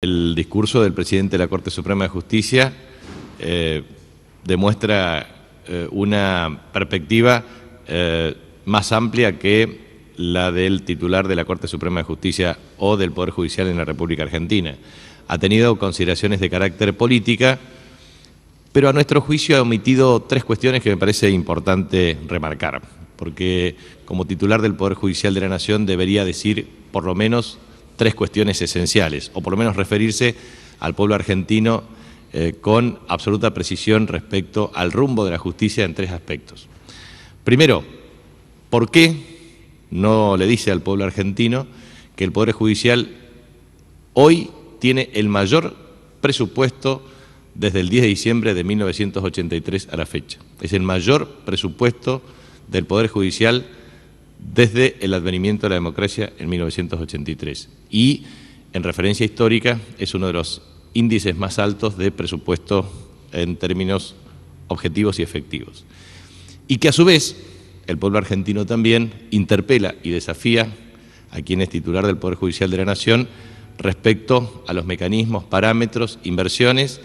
El discurso del presidente de la Corte Suprema de Justicia eh, demuestra eh, una perspectiva eh, más amplia que la del titular de la Corte Suprema de Justicia o del Poder Judicial en la República Argentina. Ha tenido consideraciones de carácter política, pero a nuestro juicio ha omitido tres cuestiones que me parece importante remarcar, porque como titular del Poder Judicial de la Nación debería decir por lo menos tres cuestiones esenciales, o por lo menos referirse al pueblo argentino eh, con absoluta precisión respecto al rumbo de la justicia en tres aspectos. Primero, ¿por qué no le dice al pueblo argentino que el Poder Judicial hoy tiene el mayor presupuesto desde el 10 de diciembre de 1983 a la fecha? Es el mayor presupuesto del Poder Judicial desde el advenimiento de la democracia en 1983. Y en referencia histórica es uno de los índices más altos de presupuesto en términos objetivos y efectivos. Y que a su vez el pueblo argentino también interpela y desafía a quien es titular del Poder Judicial de la Nación respecto a los mecanismos, parámetros, inversiones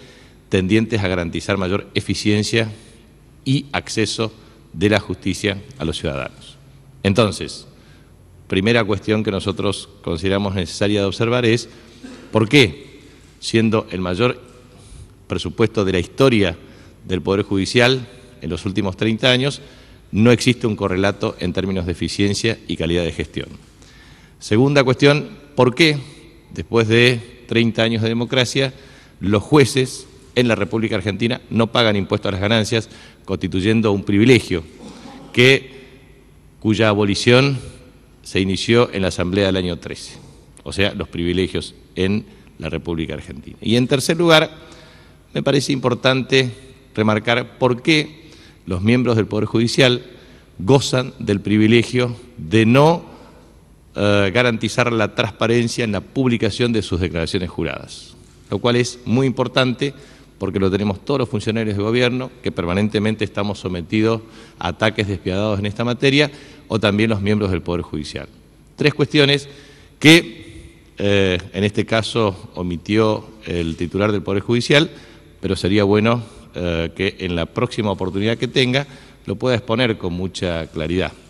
tendientes a garantizar mayor eficiencia y acceso de la justicia a los ciudadanos. Entonces, primera cuestión que nosotros consideramos necesaria de observar es por qué, siendo el mayor presupuesto de la historia del Poder Judicial en los últimos 30 años, no existe un correlato en términos de eficiencia y calidad de gestión. Segunda cuestión, ¿por qué, después de 30 años de democracia, los jueces en la República Argentina no pagan impuestos a las ganancias, constituyendo un privilegio que cuya abolición se inició en la Asamblea del año 13, o sea, los privilegios en la República Argentina. Y en tercer lugar, me parece importante remarcar por qué los miembros del Poder Judicial gozan del privilegio de no eh, garantizar la transparencia en la publicación de sus declaraciones juradas, lo cual es muy importante porque lo tenemos todos los funcionarios de gobierno que permanentemente estamos sometidos a ataques despiadados en esta materia o también los miembros del Poder Judicial. Tres cuestiones que eh, en este caso omitió el titular del Poder Judicial, pero sería bueno eh, que en la próxima oportunidad que tenga lo pueda exponer con mucha claridad.